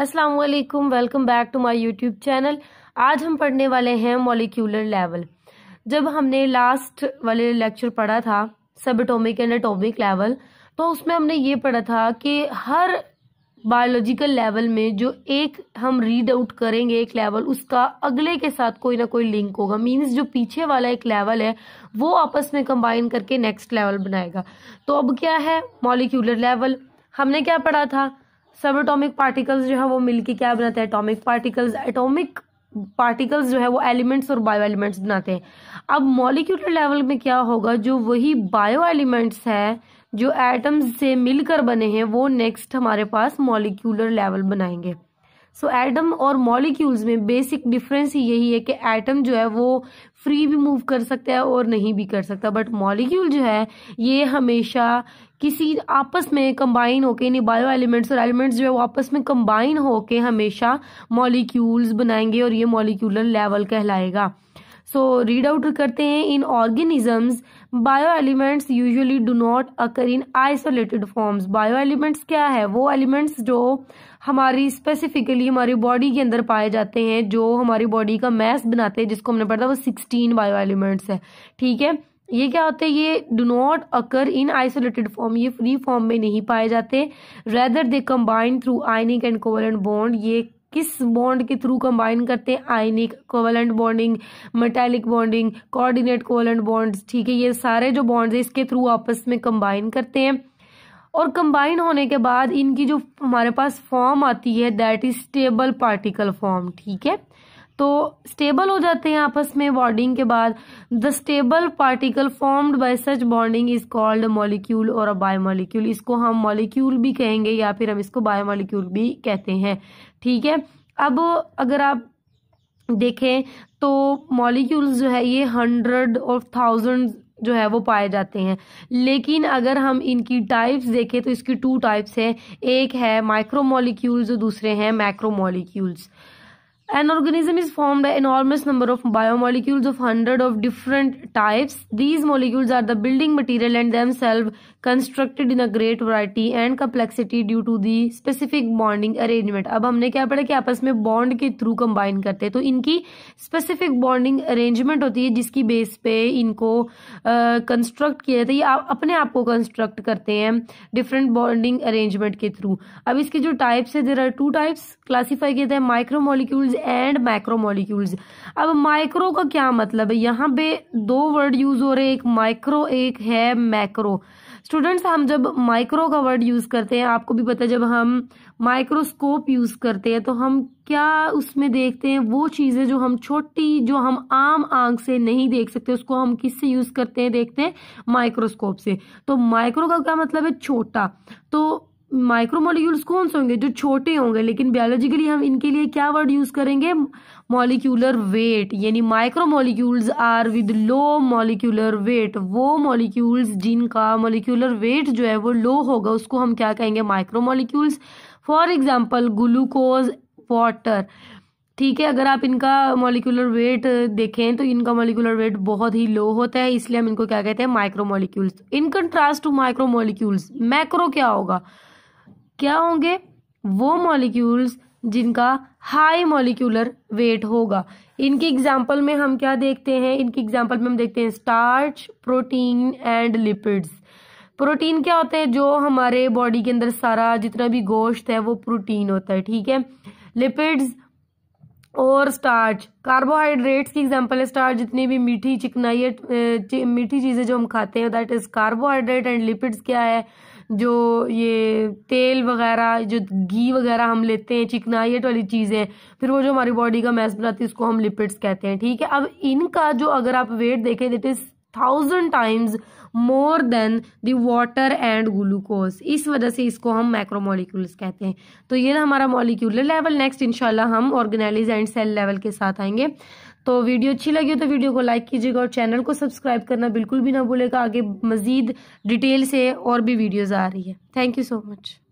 अस्सलाम वालेकुम welcome back to my YouTube channel आज हम पढ़ने वाले हैं मॉलिक्यूलर लेवल जब हमने लास्ट वाले लेक्चर पढ़ा था सब एटोमिक एंड एटोमिक लेवल तो उसमें हमने ये पढ़ा था कि हर बायोलॉजिकल लेवल में जो एक हम रीड आउट करेंगे एक लेवल उसका अगले के साथ कोई ना कोई लिंक होगा मींस जो पीछे वाला एक लेवल है वो आपस में कंबाइन करके नेक्स्ट लेवल बनाएगा तो अब क्या है मॉलिक्यूलर लेवल हमने क्या पढ़ा था सब एटोमिक पार्टिकल्स जो है वो मिलके क्या बनाते हैं एटोमिक पार्टिकल्स एटोमिक पार्टिकल्स जो है वो एलिमेंट्स और बायो एलिमेंट्स बनाते हैं अब मॉलिक्यूलर लेवल में क्या होगा जो वही बायो एलिमेंट्स है जो एटम्स से मिलकर बने हैं वो नेक्स्ट हमारे पास मॉलिक्यूलर लेवल बनाएंगे सो so, एटम और मॉलिक्यूल्स में बेसिक डिफरेंस ही यही है कि एटम जो है वो फ्री भी मूव कर सकता है और नहीं भी कर सकता बट मॉलिक्यूल जो है ये हमेशा किसी आपस में कंबाइन होके यानी बायो एलिमेंट्स और एलिमेंट्स जो है वो आपस में कंबाइन होके हमेशा मॉलिक्यूल्स बनाएंगे और ये मॉलिक्यूलर लेवल कहलाएगा सो रीड आउट करते हैं in organisms bio elements usually do not occur in isolated forms bio elements क्या है वो एलिमेंट्स जो हमारी स्पेसिफिकली हमारी बॉडी के अंदर पाए जाते हैं जो हमारी बॉडी का मैस बनाते हैं जिसको हमने पढ़ा था वो सिक्सटीन बायो एलिमेंट्स है ठीक है ये क्या होते हैं ये do not occur in isolated form ये फ्री फॉर्म में नहीं पाए जाते rather they combined through ionic and covalent bond ये किस बॉन्ड के थ्रू कंबाइन करते हैं ionic covalent bonding metallic bonding coordinate covalent bonds ठीक है ये सारे जो बॉन्ड्स हैं इसके थ्रू आपस में कंबाइन करते हैं और कंबाइन होने के बाद इनकी जो हमारे पास फॉर्म आती है that is stable particle form ठीक है तो स्टेबल हो जाते हैं आपस में बॉन्डिंग के बाद the stable particle formed by such bonding is called molecule और अ बायोमोलिक्यूल इसको हम मॉलिक्यूल भी कहेंगे या फिर हम इसको बायोमोलिक्यूल भी कहते हैं ठीक है अब अगर आप देखें तो मॉलिक्यूल्स जो है ये हंड्रेड और थाउजेंड जो है वो पाए जाते हैं लेकिन अगर हम इनकी टाइप्स देखें तो इसकी टू टाइप्स हैं एक है माइक्रो मॉलिक्यूल्स और दूसरे हैं macro molecules An organism is formed by enormous number of biomolecules of hundred of different types. These molecules are the building material and themselves constructed in a great variety and complexity due to the specific bonding arrangement. अब हमने क्या पढ़ा कि आपस में bond के through combine करते हैं तो इनकी स्पेसिफिक बॉन्डिंग अरेंजमेंट होती है जिसकी बेस पे इनको कंस्ट्रक्ट uh, किया जाता है ये आप अपने आप को कंस्ट्रक्ट करते हैं डिफरेंट बॉन्डिंग अरेंजमेंट के थ्रू अब इसके जो टाइप्स है there are two types classified किए थे माइक्रोमोलिक्यूल्स एंड माइक्रो मॉलिक्यूल्स अब माइक्रो का क्या मतलब है यहाँ पे दो वर्ड यूज़ हो रहे हैं एक माइक्रो एक है मैक्रो स्टूडेंट्स हम जब माइक्रो का वर्ड यूज़ करते हैं आपको भी पता है जब हम माइक्रोस्कोप यूज़ करते हैं तो हम क्या उसमें देखते हैं वो चीज़ें जो हम छोटी जो हम आम आंख से नहीं देख सकते उसको हम किससे यूज़ करते हैं देखते हैं माइक्रोस्कोप से तो माइक्रो का क्या मतलब है छोटा तो माइक्रोमोलिक्यूल्स कौन से होंगे जो छोटे होंगे लेकिन बायोलॉजिकली हम इनके लिए क्या वर्ड यूज करेंगे मॉलिक्यूलर वेट यानी micromolecules are with low molecular weight वो मॉलिक्यूल्स जिनका मॉलिक्यूलर वेट जो है वो लो होगा उसको हम क्या कहेंगे micromolecules for example glucose water ठीक है अगर आप इनका मोलिकुलर वेट देखें तो इनका मोलिकुलर वेट बहुत ही लो होता है इसलिए हम इनको क्या कहते हैं micro molecules in contrast to micro molecules macro क्या होगा क्या होंगे वो मॉलिक्यूल्स जिनका हाई मॉलिक्यूलर वेट होगा इनके एग्जाम्पल में हम क्या देखते हैं इनके एग्जाम्पल में हम देखते हैं starch protein and lipids protein क्या होते हैं जो हमारे बॉडी के अंदर सारा जितना भी गोश्त है वो प्रोटीन होता है ठीक है लिपिड्स और स्टार्च कार्बोहाइड्रेट्स की एग्जांपल है स्टार्च जितनी भी मीठी चिकनाई है मीठी चीज़ें जो हम खाते हैं that is carbohydrate and lipids क्या है जो ये तेल वगैरह जो घी वगैरह हम लेते हैं चिकनाइट वाली चीज़ें फिर वो जो हमारी बॉडी का मैस बनाती है उसको हम लिपिड्स कहते हैं ठीक है अब इनका जो अगर आप वेट देखें that is thousand times more than daughter water and glucose इस वजह से इसको हम मैक्रोमोलिक्यूल्स कहते हैं तो ये ना हमारा मॉलिक्यूलर लेवल नेक्स्ट इंशाल्लाह हम ऑर्गेनाइज एंड सेल लेवल के साथ आएंगे तो वीडियो अच्छी लगी हो तो वीडियो को लाइक कीजिएगा और चैनल को सब्सक्राइब करना बिल्कुल भी ना भूलेगा आगे मज़ीद डिटेल से और भी वीडियोज़ आ रही है थैंक यू सो मच